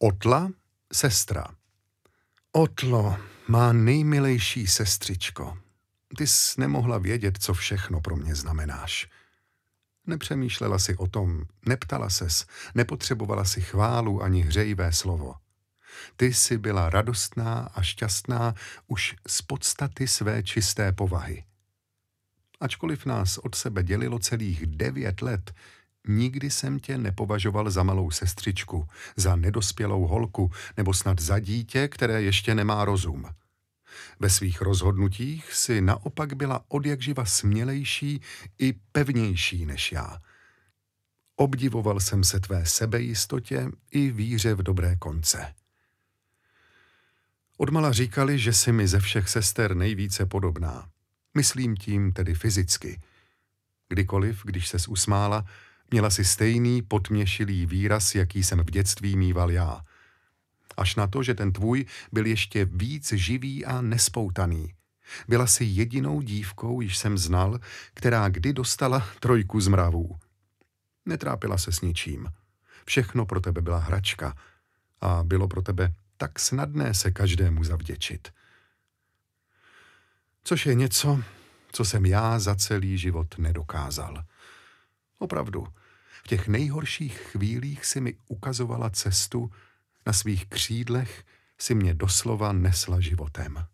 Otla, sestra. Otlo, má nejmilejší sestřičko. Ty jsi nemohla vědět, co všechno pro mě znamenáš. Nepřemýšlela si o tom, neptala ses, nepotřebovala si chválu ani hřejivé slovo. Ty jsi byla radostná a šťastná už z podstaty své čisté povahy. Ačkoliv nás od sebe dělilo celých devět let, Nikdy jsem tě nepovažoval za malou sestřičku, za nedospělou holku nebo snad za dítě, které ještě nemá rozum. Ve svých rozhodnutích si naopak byla odjakživa smělejší i pevnější než já. Obdivoval jsem se tvé sebejistotě i víře v dobré konce. Odmala říkali, že jsi mi ze všech sester nejvíce podobná. Myslím tím tedy fyzicky. Kdykoliv, když se usmála, Měla si stejný potměšilý výraz, jaký jsem v dětství mýval já. Až na to, že ten tvůj byl ještě víc živý a nespoutaný. Byla si jedinou dívkou, již jsem znal, která kdy dostala trojku z mravů. Netrápila se s ničím. Všechno pro tebe byla hračka a bylo pro tebe tak snadné se každému zavděčit. Což je něco, co jsem já za celý život nedokázal. Opravdu, v těch nejhorších chvílích si mi ukazovala cestu, na svých křídlech si mě doslova nesla životem.